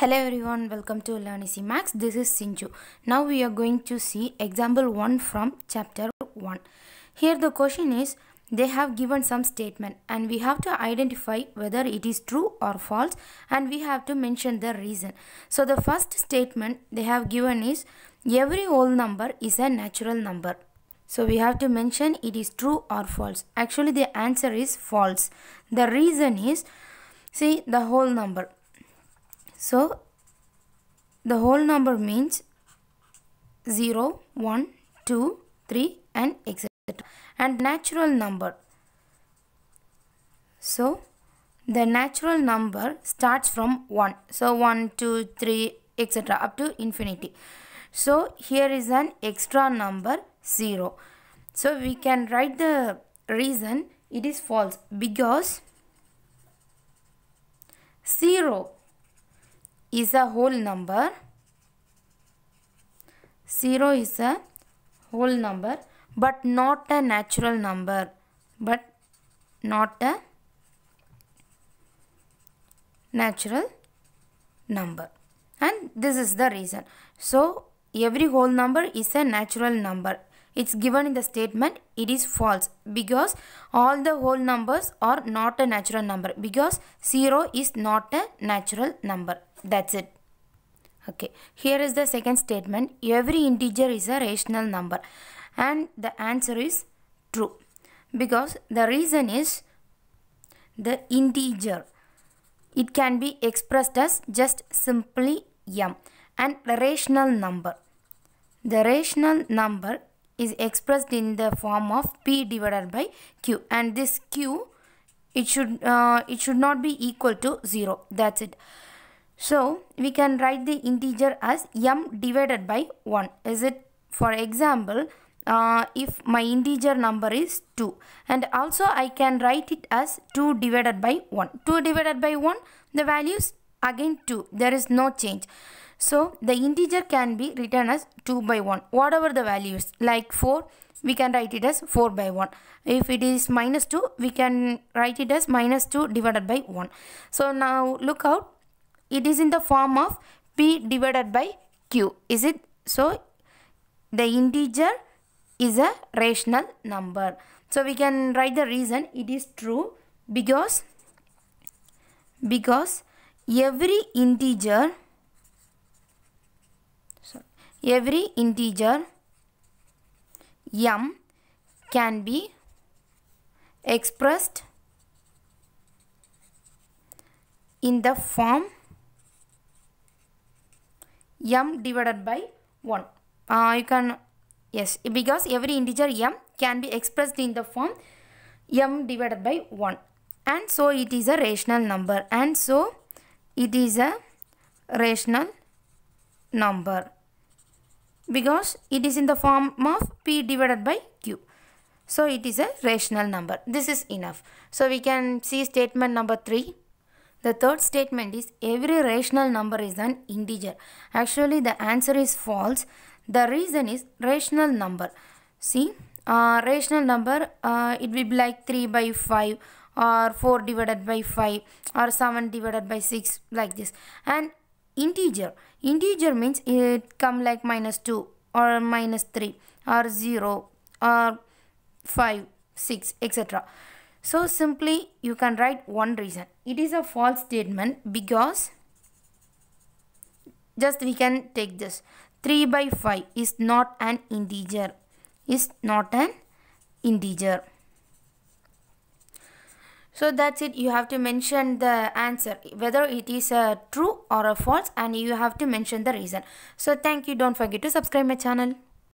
Hello everyone, welcome to Learn Easy Max. This is Sinju. Now we are going to see example 1 from chapter 1. Here the question is, they have given some statement and we have to identify whether it is true or false and we have to mention the reason. So the first statement they have given is, every whole number is a natural number. So we have to mention it is true or false. Actually the answer is false. The reason is, see the whole number so the whole number means 0, 1, 2, 3 and etc. And natural number. So the natural number starts from 1. So 1, 2, 3 etc. up to infinity. So here is an extra number 0. So we can write the reason it is false because 0 is a whole number 0 is a whole number but not a natural number but not a natural number and this is the reason so every whole number is a natural number it's given in the statement it is false because all the whole numbers are not a natural number because 0 is not a natural number that's it okay here is the second statement every integer is a rational number and the answer is true because the reason is the integer it can be expressed as just simply m and the rational number the rational number is expressed in the form of P divided by Q and this Q it should uh, it should not be equal to 0 that's it so we can write the integer as m divided by 1 is it for example uh, if my integer number is 2 and also I can write it as 2 divided by 1 2 divided by 1 the values again 2 there is no change so the integer can be written as 2 by 1. Whatever the values like 4 we can write it as 4 by 1. If it is minus 2 we can write it as minus 2 divided by 1. So now look out it is in the form of p divided by q is it so the integer is a rational number. So we can write the reason it is true because because every integer Every integer m can be expressed in the form m divided by 1. Uh, you can, yes, because every integer m can be expressed in the form m divided by 1. And so it is a rational number. And so it is a rational number because it is in the form of P divided by Q. So it is a rational number. This is enough. So we can see statement number 3. The third statement is every rational number is an integer. Actually the answer is false. The reason is rational number. See uh, rational number uh, it will be like 3 by 5 or 4 divided by 5 or 7 divided by 6 like this and integer integer means it come like minus 2 or minus 3 or 0 or 5 6 etc so simply you can write one reason it is a false statement because just we can take this 3 by 5 is not an integer is not an integer so that's it. You have to mention the answer, whether it is a uh, true or a false and you have to mention the reason. So thank you. Don't forget to subscribe my channel.